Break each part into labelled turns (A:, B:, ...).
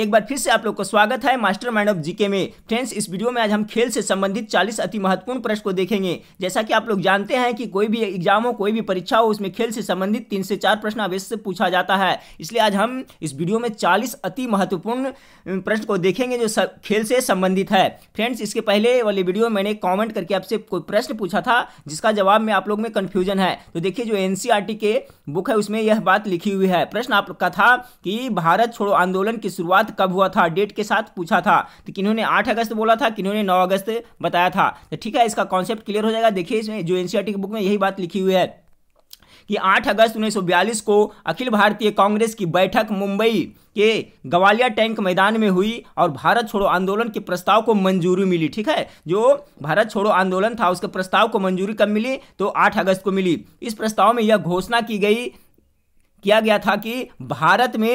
A: एक बार फिर से आप लोग का स्वागत है मास्टर माइंड ऑफ जीके में फ्रेंड्स इस वीडियो में आज हम खेल से संबंधित 40 अति महत्वपूर्ण प्रश्न को देखेंगे जैसा कि आप लोग जानते हैं कि कोई भी एग्जाम हो कोई भी परीक्षा हो उसमें खेल से संबंधित तीन से चार प्रश्न अवश्य पूछा जाता है इसलिए आज हम इस वीडियो में चालीस अति महत्वपूर्ण प्रश्न को देखेंगे जो खेल से संबंधित है फ्रेंड्स इसके पहले वाले वीडियो में मैंने कॉमेंट करके आपसे कोई प्रश्न पूछा था जिसका जवाब में आप लोग में कन्फ्यूजन है तो देखिए जो एन के बुक है उसमें यह बात लिखी हुई है प्रश्न आप का था कि भारत छोड़ो आंदोलन की शुरुआत विवाद कब हुआ था डेट के साथ पूछा था तो किन्होंने आठ अगस्त बोला था किन्होंने नौ अगस्त बताया था तो ठीक है इसका कॉन्सेप्ट क्लियर हो जाएगा देखिए इसमें जो एनसीआर e की बुक में यही बात लिखी हुई है कि 8 अगस्त 1942 को अखिल भारतीय कांग्रेस की बैठक मुंबई के ग्वालिया टैंक मैदान में हुई और भारत छोड़ो आंदोलन के प्रस्ताव को मंजूरी मिली ठीक है जो भारत छोड़ो आंदोलन था उसके प्रस्ताव को मंजूरी कब मिली तो 8 अगस्त को मिली इस प्रस्ताव में यह घोषणा की गई किया गया था कि भारत में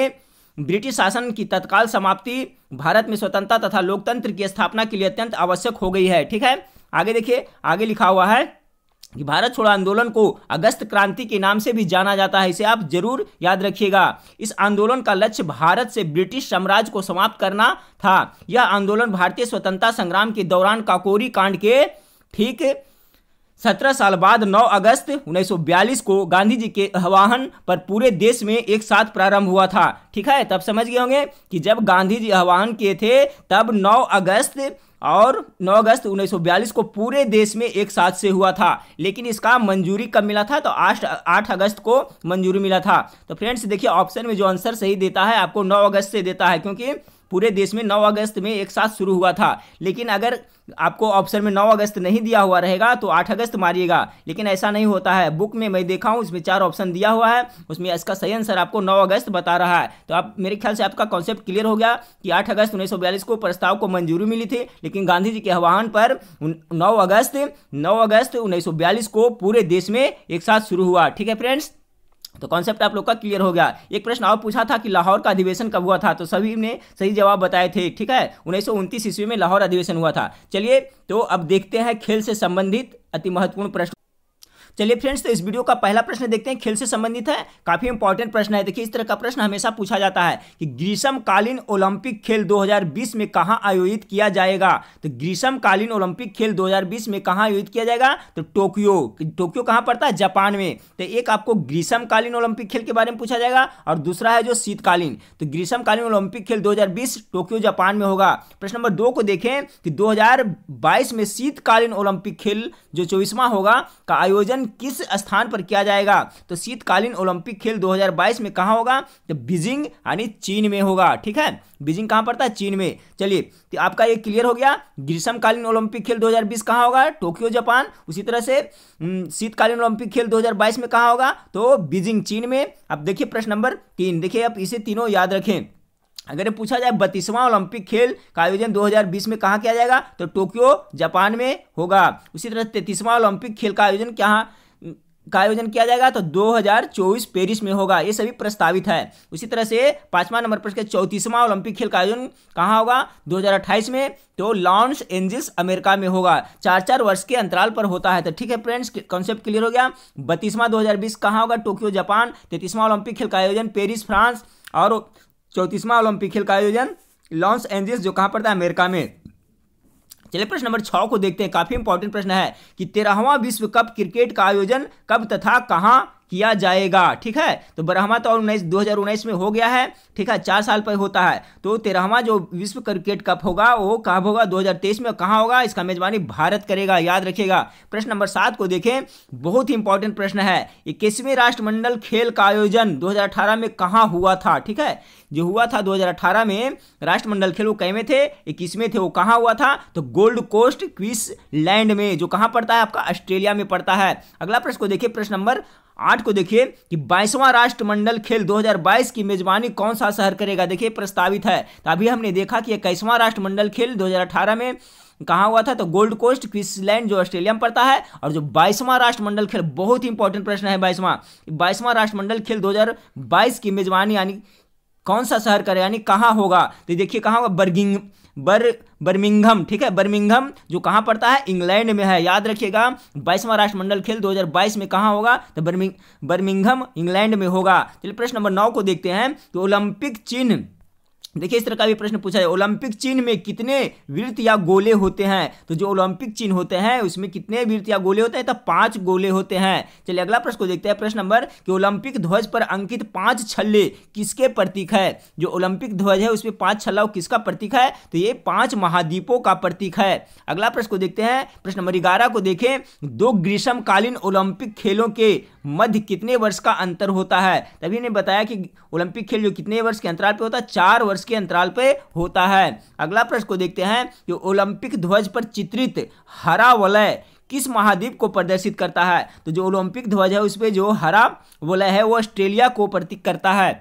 A: ब्रिटिश शासन की तत्काल समाप्ति भारत में स्वतंत्रता तथा लोकतंत्र की स्थापना के लिए अत्यंत आवश्यक हो गई है ठीक है आगे देखिए आगे लिखा हुआ है कि भारत छोड़ो आंदोलन को अगस्त क्रांति के नाम से भी जाना जाता है इसे आप जरूर याद रखिएगा इस आंदोलन का लक्ष्य भारत से ब्रिटिश साम्राज्य को समाप्त करना था यह आंदोलन भारतीय स्वतंत्रता संग्राम के दौरान काकोरी कांड के ठीक सत्रह साल बाद 9 अगस्त 1942 को गांधी जी के आह्वान पर पूरे देश में एक साथ प्रारंभ हुआ था ठीक है तब समझ गए होंगे कि जब गांधी जी आह्वान किए थे तब 9 अगस्त और 9 अगस्त 1942 को पूरे देश में एक साथ से हुआ था लेकिन इसका मंजूरी कब मिला था तो आठ आठ अगस्त को मंजूरी मिला था तो फ्रेंड्स देखिए ऑप्शन में जो आंसर सही देता है आपको नौ अगस्त से देता है क्योंकि पूरे देश में 9 अगस्त में एक साथ शुरू हुआ था लेकिन अगर आपको ऑप्शन में 9 अगस्त नहीं दिया हुआ रहेगा तो 8 अगस्त मारिएगा लेकिन ऐसा नहीं होता है बुक में मैं देखा हूँ इसमें चार ऑप्शन दिया हुआ है उसमें इसका सही आंसर आपको 9 अगस्त बता रहा है तो आप मेरे ख्याल से आपका कॉन्सेप्ट क्लियर हो गया कि 8 अगस्त उन्नीस को प्रस्ताव को मंजूरी मिली थी लेकिन गांधी जी के आह्वान पर नौ अगस्त नौ अगस्त उन्नीस को पूरे देश में एक साथ शुरू हुआ ठीक है फ्रेंड्स तो कॉन्सेप्ट आप लोग का क्लियर हो गया एक प्रश्न और पूछा था कि लाहौर का अधिवेशन कब हुआ था तो सभी ने सही जवाब बताए थे ठीक है उन्नीस ईस्वी में लाहौर अधिवेशन हुआ था चलिए तो अब देखते हैं खेल से संबंधित अति महत्वपूर्ण प्रश्न चलिए फ्रेंड्स तो इस वीडियो का पहला प्रश्न देखते हैं खेल से संबंधित है काफी इंपॉर्टेंट प्रश्न है देखिए इस तरह का प्रश्न हमेशा पूछा जाता है कि ग्रीष्मकालीन ओलंपिक खेल 2020 में कहां आयोजित किया जाएगा तो ग्रीष्मकालीन ओलंपिक खेल 2020 में कहां आयोजित किया जाएगा तो टोक्यो टोक्यो कहां पड़ता है जापान में तो एक आपको ग्रीष्मकालीन ओलंपिक खेल के बारे में पूछा जाएगा और दूसरा है जो शीतकालीन तो ग्रीष्मकालीन ओलंपिक खेल दो टोक्यो जापान में होगा प्रश्न नंबर दो को देखें कि दो में शीतकालीन ओलंपिक खेल जो चौबीसवा होगा का आयोजन किस स्थान पर किया जाएगा तो शीतकालीन ओलंपिक खेल 2022 में कहाँ होगा तो बीजिंग यानी चीन में होगा ठीक है बीजिंग कहाँ पड़ता है चीन में चलिए तो आपका ये क्लियर हो गया ग्रीष्मकालीन ओलंपिक खेल 2020 कहाँ होगा टोक्यो जापान उसी तरह से शीतकालीन ओलंपिक खेल 2022 में कहाँ होगा तो बीजिंग चीन में अब देखिए प्रश्न नंबर तीन देखिए आप इसे तीनों याद रखें अगर पूछा जाए बत्तीसवां ओलंपिक खेल का आयोजन 2020 में कहाँ किया जाएगा तो टोक्यो जापान में होगा उसी तरह तैतीसवां ओलंपिक खेल का आयोजन कहाँ का आयोजन किया जाएगा तो 2024 पेरिस में होगा ये सभी प्रस्तावित है उसी तरह से पांचवा नंबर प्रश्न चौंतीसवां ओलंपिक खेल का आयोजन कहाँ होगा 2028 में तो लॉन्स एंजिल्स अमेरिका में होगा चार चार वर्ष के अंतराल पर होता है तो ठीक है फ्रेंड्स कॉन्सेप्ट क्लियर हो गया बत्तीसवां 2020 हज़ार कहाँ होगा टोक्यो जापान तैतीसवां ओलंपिक खेल का आयोजन पेरिस फ्रांस और चौंतीसवां ओलंपिक खेल का आयोजन लॉन्स एंजल्स जो कहाँ पड़ता है अमेरिका में चलिए प्रश्न नंबर छः को देखते हैं काफ़ी इंपॉर्टेंट प्रश्न है कि तेरहवां विश्व कप क्रिकेट का आयोजन कब तथा कहाँ किया जाएगा ठीक है तो बारहवा तो उन्नीस दो में हो गया है ठीक है चार साल पर होता है तो तेरहवा जो विश्व क्रिकेट कप होगा वो कब होगा 2023 में कहाँ होगा इसका मेजबानी भारत करेगा याद रखेगा प्रश्न नंबर सात को देखें बहुत ही इंपॉर्टेंट प्रश्न है इक्कीसवें राष्ट्रमंडल खेल का आयोजन दो में कहाँ हुआ था ठीक है जो हुआ था 2018 में राष्ट्रमंडल खेल वो कई में थे इक्कीसवें थे वो कहाँ हुआ था तो गोल्ड कोस्ट क्वीस लैंड में जो कहाँ पड़ता है आपका ऑस्ट्रेलिया में पड़ता है अगला प्रश्न को देखिए प्रश्न नंबर आठ को देखिए कि बाईसवां राष्ट्रमंडल खेल 2022 की मेजबानी कौन सा शहर करेगा देखिए प्रस्तावित है तो अभी हमने देखा कि इक्कीसवां राष्ट्रमंडल खेल 2018 में कहाँ हुआ था तो गोल्ड कोस्ट क्विंसलैंड जो ऑस्ट्रेलिया में पड़ता है और जो बाईसवां राष्ट्रमंडल खेल बहुत ही इंपॉर्टेंट प्रश्न है बाईसवां बाईसवां राष्ट्रमंडल खेल दो की मेजबानी यानी कौन सा शहर करेगा यानी कहाँ होगा तो देखिए कहाँ होगा बर्गिंग बर बर्मिंगम ठीक है बर्मिंगम जो कहाँ पड़ता है इंग्लैंड में है याद रखिएगा बाईसवां राष्ट्रमंडल खेल 2022 में कहाँ होगा तो बर्मिंग बर्मिंगम इंग्लैंड में होगा चलिए प्रश्न नंबर नौ को देखते हैं तो ओलंपिक चिन्ह देखिए इस तरह का भी प्रश्न पूछा है ओलंपिक चिन्ह में कितने वृत्त या गोले होते हैं तो जो ओलंपिक चिन्ह होते हैं उसमें कितने वृत्त या गोले होते हैं तो पांच गोले होते हैं चलिए अगला प्रश्न को देखते हैं प्रश्न नंबर कि ओलंपिक ध्वज पर अंकित पांच छल्ले किसके प्रतीक है जो ओलंपिक ध्वज है उसमें पांच छल्ला किसका प्रतीक है तो ये पांच महाद्वीपों का प्रतीक है अगला प्रश्न को देखते हैं प्रश्न नंबर ग्यारह को देखें दो ग्रीष्मकालीन ओलंपिक खेलों के मध्य कितने वर्ष का अंतर होता है तभी ने बताया कि ओलंपिक खेल जो कितने वर्ष के अंतराल पर होता है चार वर्ष के अंतराल पर होता है अगला प्रश्न को देखते हैं कि ओलंपिक ध्वज पर चित्रित हरा वलय किस महाद्वीप को प्रदर्शित करता है तो जो ओलंपिक ध्वज है उस पर जो हरा वलय है वो ऑस्ट्रेलिया को प्रतीक करता है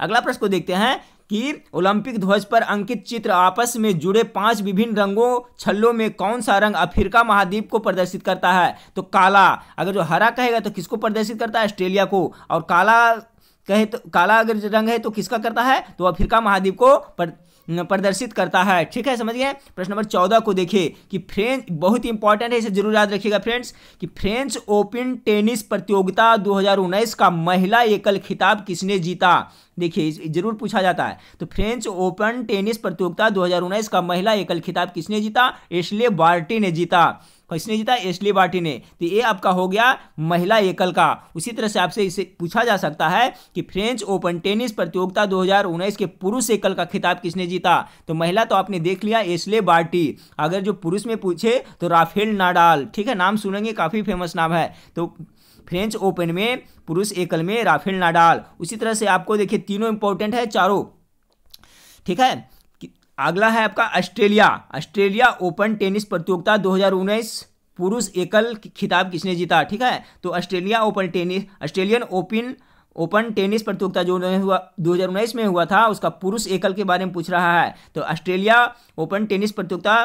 A: अगला प्रश्न को देखते हैं कि ओलंपिक ध्वज पर अंकित चित्र आपस में जुड़े पांच विभिन्न रंगों छल्लों में कौन सा रंग अफ्रीका महाद्वीप को प्रदर्शित करता है तो काला अगर जो हरा कहेगा तो किसको प्रदर्शित करता है ऑस्ट्रेलिया को और काला कहे तो काला अगर रंग है तो किसका करता है तो अफ्रीका महाद्वीप को पर, प्रदर्शित करता है ठीक है समझ गए प्रश्न नंबर चौदह को देखिए कि फ्रेंच बहुत ही इंपॉर्टेंट है इसे जरूर याद रखिएगा फ्रेंड्स कि फ्रेंच ओपन टेनिस प्रतियोगिता दो का महिला एकल खिताब किसने जीता देखिए जरूर पूछा जाता है तो फ्रेंच ओपन टेनिस प्रतियोगिता दो का महिला एकल खिताब किसने जीता इसलिए बार्टी ने जीता किसने जीता एस्ली बाटी ने तो ये आपका हो गया महिला एकल का उसी तरह से आपसे इसे पूछा जा सकता है कि फ्रेंच ओपन टेनिस प्रतियोगिता 2019 के पुरुष एकल का खिताब किसने जीता तो महिला तो आपने देख लिया एसले बार्टी अगर जो पुरुष में पूछे तो राफेल नाडाल ठीक है नाम सुनेंगे काफ़ी फेमस नाम है तो फ्रेंच ओपन में पुरुष एकल में राफेल नाडाल उसी तरह से आपको देखिए तीनों इंपॉर्टेंट है चारों ठीक है अगला है आपका ऑस्ट्रेलिया ऑस्ट्रेलिया ओपन टेनिस प्रतियोगिता 2019 पुरुष एकल खिताब किसने जीता ठीक है तो Australia Open tennis Australian Open Open tennis प्रतियोगिता जो हुआ दो में हुआ था उसका पुरुष एकल के बारे में पूछ रहा है तो ऑस्ट्रेलिया ओपन टेनिस प्रतियोगिता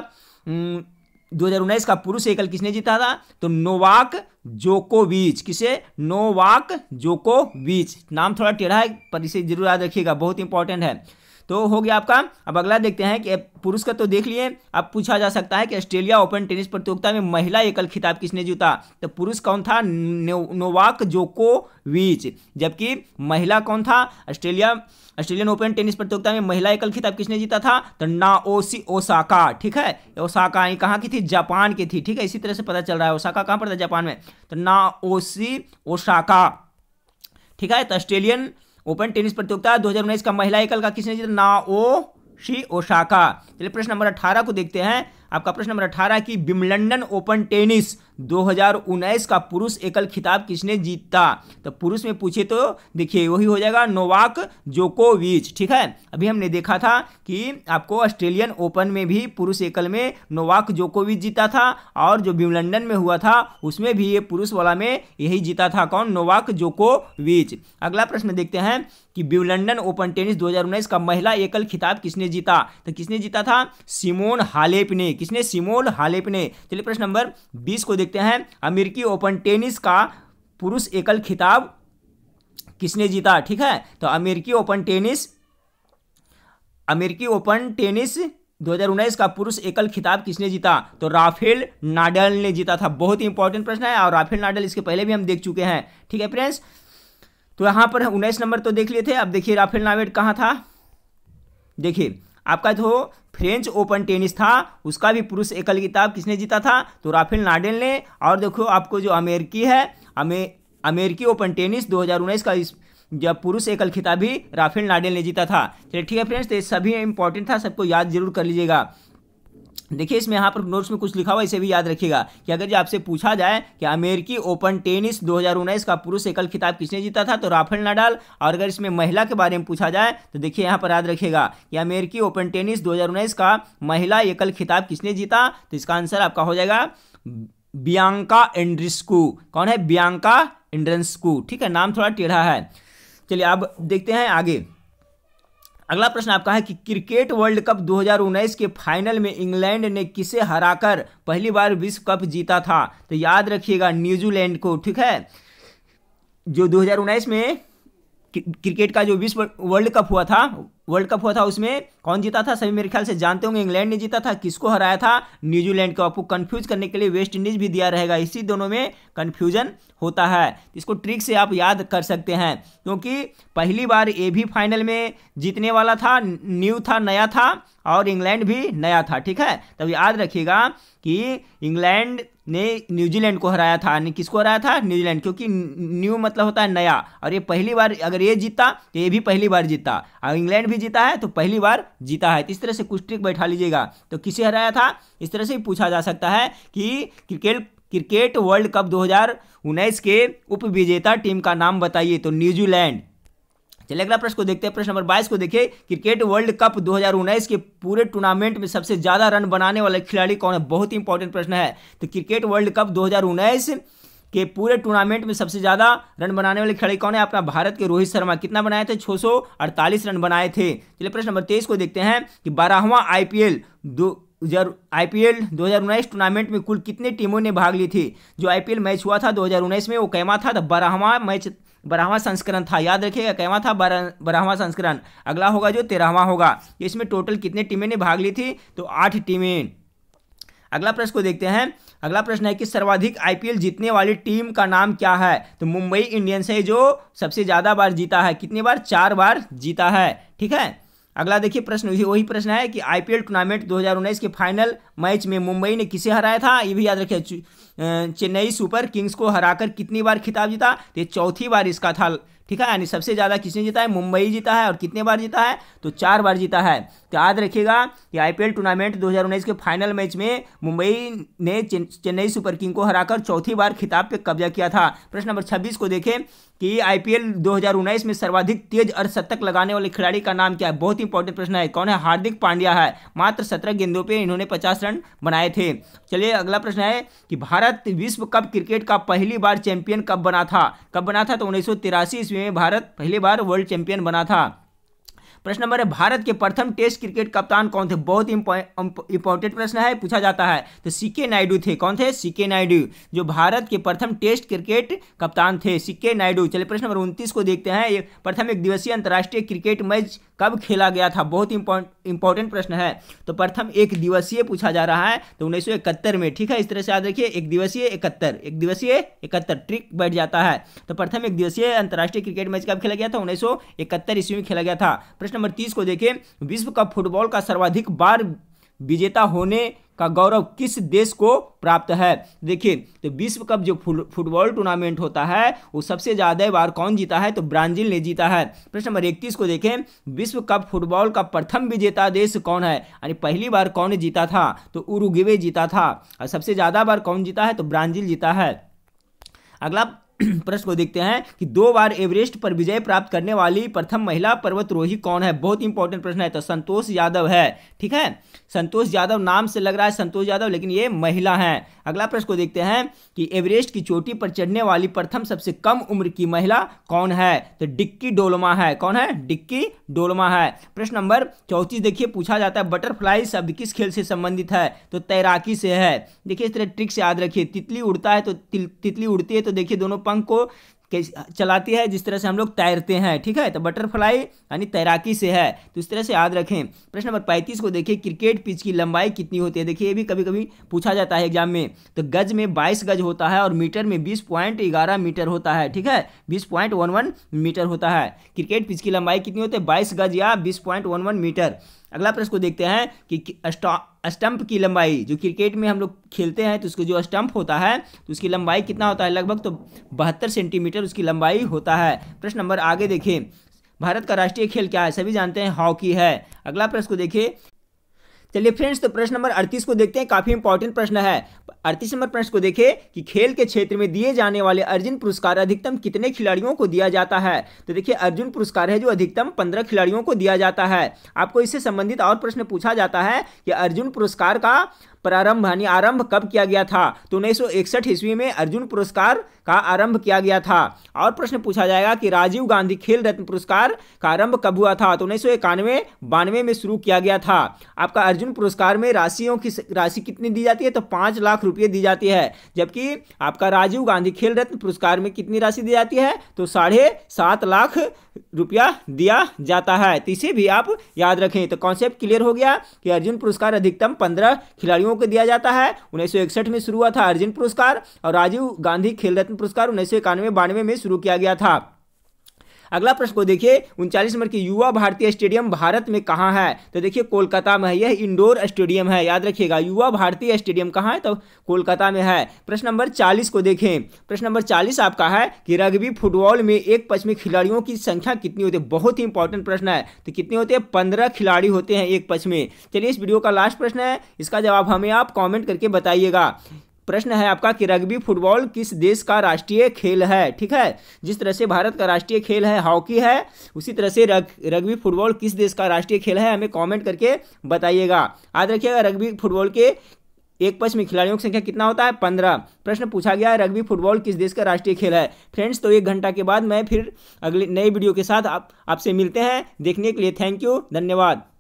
A: 2019 का पुरुष एकल किसने जीता था तो नोवाक जोकोविच किसे नोवाक जोकोविच नाम थोड़ा टेढ़ा है पर इसे जरूर याद रखिएगा बहुत इंपॉर्टेंट है तो हो गया आपका अब अगला देखते हैं कि पुरुष का तो देख लिए अब पूछा जा सकता है कि ऑस्ट्रेलिया ओपन टेनिस प्रतियोगिता में महिला एकल खिताब किसने जीता तो पुरुष कौन था नोवाक जोको वीच जबकि महिला कौन था ऑस्ट्रेलिया ऑस्ट्रेलियन ओपन टेनिस प्रतियोगिता में महिला एकल खिताब किसने जीता था तो नाओसी ओसाका ठीक है ओसाका ये कहाँ की थी जापान की थी ठीक है इसी तरह से पता चल रहा है ओसाका कहाँ पर था जापान में तो नाओसी ओसाका ठीक है तो ऑस्ट्रेलियन ओपन टेनिस प्रतियोगिता दो हजार उन्नीस का महिला एकल का किसने जीता नाओ शी ओशाका चलिए प्रश्न नंबर अठारह को देखते हैं आपका प्रश्न नंबर अठारह की विमलंडन ओपन टेनिस 2019 का पुरुष एकल खिताब किसने जीता तो पुरुष में पूछे तो देखिए वही हो जाएगा नोवाक जोकोविच ठीक है अभी हमने देखा था कि आपको ऑस्ट्रेलियन ओपन में भी पुरुष एकल में नोवाक जोकोविच जीता था और जो विमलंडन में हुआ था उसमें भी ये पुरुष वाला में यही जीता था कौन नोवाक जोकोविच अगला प्रश्न देखते हैं कि विमलंडन ओपन टेनिस दो का महिला एकल खिताब किसने जीता तो किसने जीता था सिमोन हालेप ने किसने सिमोल हालेप ने चलिए प्रश्न नंबर बीस को देखते हैं अमेरिकी ओपन टेनिस का पुरुष एकल खिताब किसने जीता ठीक है तो अमेरिकी ओपन टेनिस अमेरिकी ओपन टेनिस 2019 का पुरुष एकल खिताब किसने जीता तो राफेल नाडल ने जीता था बहुत ही इंपॉर्टेंट प्रश्न है और राफेल नाडल इसके पहले भी हम देख चुके हैं ठीक है फ्रेंड्स तो यहां पर उन्नीस नंबर तो देख लिए थे अब देखिए राफेल नावेड कहां था देखिए आपका जो फ्रेंच ओपन टेनिस था उसका भी पुरुष एकल किताब किसने जीता था तो राफेल नाडेल ने और देखो आपको जो अमेरिकी है अमे अमेरिकी ओपन टेनिस 2019 का इस जब पुरुष एकल खिताब भी राफेल नाडेल ने जीता था चलिए ठीक है फ्रेंड्स तो ये सभी इंपॉर्टेंट था सबको याद जरूर कर लीजिएगा देखिए इसमें यहाँ पर नोट्स में कुछ लिखा हुआ इसे भी याद रखिएगा कि अगर जो आपसे पूछा जाए कि अमेरिकी ओपन टेनिस दो का पुरुष एकल खिताब किसने जीता था तो राफेल नडाल और अगर इसमें महिला के बारे में पूछा जाए तो देखिए यहाँ पर याद रखिएगा कि अमेरिकी ओपन टेनिस दो का महिला एकल खिताब किसने जीता तो इसका आंसर आपका हो जाएगा बियांका एंड्रिस्कू कौन है बियांका एंड्रेंस्कू ठीक है नाम थोड़ा टेढ़ा है चलिए अब देखते हैं आगे अगला प्रश्न आपका है कि क्रिकेट वर्ल्ड कप 2019 के फाइनल में इंग्लैंड ने किसे हराकर पहली बार विश्व कप जीता था तो याद रखिएगा न्यूजीलैंड को ठीक है जो 2019 में क्रिकेट का जो विश्व वर्ल्ड कप हुआ था वर्ल्ड कप हुआ था उसमें कौन जीता था सभी मेरे ख्याल से जानते होंगे इंग्लैंड ने जीता था किसको हराया था न्यूजीलैंड को आपको कन्फ्यूज करने के लिए वेस्ट इंडीज भी दिया रहेगा इसी दोनों में कन्फ्यूजन होता है इसको ट्रिक से आप याद कर सकते हैं क्योंकि पहली बार ये भी फाइनल में जीतने वाला था न्यू था नया था और इंग्लैंड भी नया था ठीक है तब याद रखिएगा कि इंग्लैंड ने न्यूजीलैंड को हराया था यानी किसको हराया था न्यूजीलैंड क्योंकि न्यू मतलब होता है नया और ये पहली बार अगर ये जीता तो ये भी पहली बार जीता और इंग्लैंड भी जीता है तो पहली बार जीता है तो इस तरह से कुछ ट्रिक बैठा लीजिएगा तो किसे हराया था इस तरह से पूछा जा सकता है कि क्रिकेट क्रिकेट वर्ल्ड कप 2019 के उप विजेता टीम का नाम बताइए तो न्यूजीलैंड चलिए अगला प्रश्न को देखते हैं प्रश्न नंबर 22 को देखिए क्रिकेट वर्ल्ड कप 2019 के पूरे टूर्नामेंट में सबसे ज़्यादा रन बनाने वाले खिलाड़ी कौन है बहुत ही इंपॉर्टेंट प्रश्न है तो क्रिकेट वर्ल्ड कप 2019 कि पूरे टूर्नामेंट में सबसे ज़्यादा रन बनाने वाले खिलाड़ी कौन है अपना भारत के रोहित शर्मा कितना बनाए थे छो रन बनाए थे चलिए प्रश्न नंबर तेईस को देखते हैं कि बारहवां आई पी दो आई पी एल दो टूर्नामेंट में कुल कितने टीमों ने भाग ली थी जो आई मैच हुआ था दो में वो कैमा था तो बारहवां मैच बारहवां संस्करण था याद रखिएगा कैमा था बारहवां संस्करण अगला होगा जो तेरहवां होगा इसमें टोटल कितने टीमें ने भाग ली थी तो आठ टीमें अगला प्रश्न को देखते हैं अगला प्रश्न है कि सर्वाधिक आईपीएल जीतने वाली टीम का नाम क्या है तो मुंबई इंडियंस है जो सबसे ज़्यादा बार जीता है कितनी बार चार बार जीता है ठीक है अगला देखिए प्रश्न वही प्रश्न है कि आईपीएल टूर्नामेंट 2019 के फाइनल मैच में मुंबई ने किसे हराया था ये भी याद रखिए चेन्नई सुपर किंग्स को हराकर कितनी बार खिताब जीता तो ये चौथी बार इसका था ठीक है यानी सबसे ज़्यादा किसने जीता है मुंबई जीता है और कितने बार जीता है तो चार बार जीता है तो याद रखिएगा कि आईपीएल टूर्नामेंट दो के फाइनल मैच में मुंबई ने चेन्नई सुपर किंग को हराकर चौथी बार खिताब पर कब्जा किया था प्रश्न नंबर छब्बीस को देखें कि आईपीएल 2019 में सर्वाधिक तेज अर्धशतक लगाने वाले खिलाड़ी का नाम क्या है बहुत इंपॉर्टेंट प्रश्न है कौन है हार्दिक पांड्या है मात्र सत्रह गेंदों पर इन्होंने पचास रन बनाए थे चलिए अगला प्रश्न है कि भारत विश्व कप क्रिकेट का पहली बार चैंपियन कब बना था कब बना था तो उन्नीस सौ में भारत पहली बार वर्ल्ड चैंपियन बना था प्रश्न नंबर है भारत के प्रथम टेस्ट क्रिकेट कप्तान कौन थे बहुत इंपॉर्टेंट प्रश्न है पूछा जाता है तो सीके नायडू थे कौन थे सीके नायडू जो भारत के प्रथम टेस्ट क्रिकेट कप्तान थे सीके नायडू चलिए प्रश्न नंबर 29 को देखते हैं प्रथम एक दिवसीय अंतर्राष्ट्रीय क्रिकेट मैच कब खेला गया था बहुत इंपॉर्टेंट प्रश्न है तो प्रथम एक दिवसीय पूछा जा रहा है तो उन्नीस में ठीक है इस तरह से याद रखिए एक दिवसीय इकहत्तर एक दिवसीय इकहत्तर ट्रिक बैठ जाता है तो प्रथम एक दिवसीय अंतर्राष्ट्रीय क्रिकेट मैच कब खेला गया था उन्नीस सौ ईस्वी में खेला गया था प्रश्न नंबर तीस को देखिए विश्व कप फुटबॉल का सर्वाधिक बार विजेता होने का गौरव किस देश को प्राप्त है देखिए तो विश्व कप जो फुटबॉल टूर्नामेंट होता है वो सबसे ज़्यादा बार कौन जीता है तो ब्राज़ील ने जीता है प्रश्न नंबर इकतीस को देखें विश्व कप फुटबॉल का प्रथम विजेता देश कौन है यानी पहली बार कौन जीता था तो उरुग्वे जीता था और सबसे ज़्यादा बार कौन जीता है तो ब्राज़ील जीता है अगला प्रश्न को देखते हैं कि दो बार एवरेस्ट पर विजय प्राप्त करने वाली प्रथम महिला पर्वतरोही कौन है बहुत इंपॉर्टेंट प्रश्न है तो संतोष यादव है ठीक है संतोष यादव नाम से लग रहा है संतोष यादव लेकिन ये महिला है अगला प्रश्न को देखते हैं कि एवरेस्ट की चोटी पर चढ़ने वाली प्रथम सबसे कम उम्र की महिला कौन है तो डिक्की डोलमा है कौन है डिक्की डोलमा है प्रश्न नंबर चौथी देखिए पूछा जाता है बटरफ्लाई शब्द किस खेल से संबंधित है तो तैराकी से है देखिए इस तरह ट्रिक से याद रखिए तितली उड़ता है तो तितली उड़ती है तो देखिए दोनों पंख को चलाती है जिस तरह से हम लोग तैरते हैं ठीक है तो बटरफ्लाई यानी तैराकी से है तो इस तरह से याद रखें प्रश्न नंबर पैंतीस को देखिए क्रिकेट पिच की लंबाई कितनी होती है देखिए ये भी कभी कभी पूछा जाता है एग्जाम में तो गज में बाईस गज होता है और मीटर में बीस पॉइंट ग्यारह मीटर होता है ठीक है बीस पॉइंट वन वन मीटर होता है क्रिकेट पिच की लंबाई कितनी होती है बाईस गज या बीस पॉइंट वन वन मीटर अगला प्रश्न को देखते हैं कि स्टंप की लंबाई जो क्रिकेट में हम लोग खेलते हैं तो उसको जो स्टंप होता है तो उसकी लंबाई कितना होता है लगभग तो बहत्तर सेंटीमीटर उसकी लंबाई होता है प्रश्न नंबर आगे देखें भारत का राष्ट्रीय खेल क्या है सभी जानते हैं हॉकी है अगला प्रश्न को देखिए चलिए फ्रेंड्स तो प्रश्न नंबर अड़तीस को देखते हैं काफी इंपॉर्टेंट प्रश्न है अड़तीस नंबर प्रश्न को देखें कि खेल के क्षेत्र में दिए जाने वाले अर्जुन पुरस्कार अधिकतम कितने खिलाड़ियों को दिया जाता है तो देखिए अर्जुन पुरस्कार है जो अधिकतम पंद्रह खिलाड़ियों को दिया जाता है आपको इससे संबंधित और प्रश्न पूछा जाता है कि अर्जुन पुरस्कार का प्रारंभ यानी आरंभ कब किया गया था तो उन्नीस ईस्वी में अर्जुन पुरस्कार का आरंभ किया गया था और प्रश्न पूछा जाएगा कि राजीव गांधी खेल रत्न पुरस्कार का आरंभ कब हुआ था तो उन्नीस सौ इक्यानवे बानवे में शुरू किया गया था आपका अर्जुन पुरस्कार में राशियों की राशि कितनी दी जाती है तो पाँच लाख रुपये दी जाती है जबकि आपका राजीव गांधी खेल रत्न पुरस्कार में कितनी राशि दी जाती है तो साढ़े सात लाख रुपया दिया जाता है तो इसे भी आप याद रखें तो कॉन्सेप्ट क्लियर हो गया कि अर्जुन पुरस्कार अधिकतम पंद्रह खिलाड़ियों खिलाड़ियों को दिया जाता है उन्नीस में शुरू हुआ था अर्जुन पुरस्कार और राजीव गांधी खेल रत्न पुरस्कार उन्नीस सौ में शुरू किया गया था अगला प्रश्न को देखिए उनचालीस नंबर की युवा भारतीय स्टेडियम भारत में कहाँ है तो देखिए कोलकाता में है यह इंडोर स्टेडियम है याद रखिएगा युवा भारतीय स्टेडियम कहाँ है तो कोलकाता में है प्रश्न नंबर चालीस को देखें प्रश्न नंबर चालीस आपका है कि रग्बी फुटबॉल में एक में खिलाड़ियों की संख्या कितनी होती है बहुत ही इंपॉर्टेंट प्रश्न है तो कितने होते हैं पंद्रह खिलाड़ी होते हैं एक पक्ष में चलिए इस वीडियो का लास्ट प्रश्न है इसका जवाब हमें आप कॉमेंट करके बताइएगा प्रश्न है आपका कि रग्बी फुटबॉल किस देश का राष्ट्रीय खेल है ठीक है जिस तरह से भारत का राष्ट्रीय खेल है हॉकी है उसी तरह से रग रग्बी फुटबॉल किस देश का राष्ट्रीय खेल है हमें कमेंट करके बताइएगा याद रखिएगा रग्बी फुटबॉल के एक पक्ष में खिलाड़ियों की संख्या कितना होता है पंद्रह प्रश्न पूछा गया है रग्बी फुटबॉल किस देश का राष्ट्रीय खेल है फ्रेंड्स तो एक घंटा के बाद मैं फिर अगले नए वीडियो के साथ आप आपसे मिलते हैं देखने के लिए थैंक यू धन्यवाद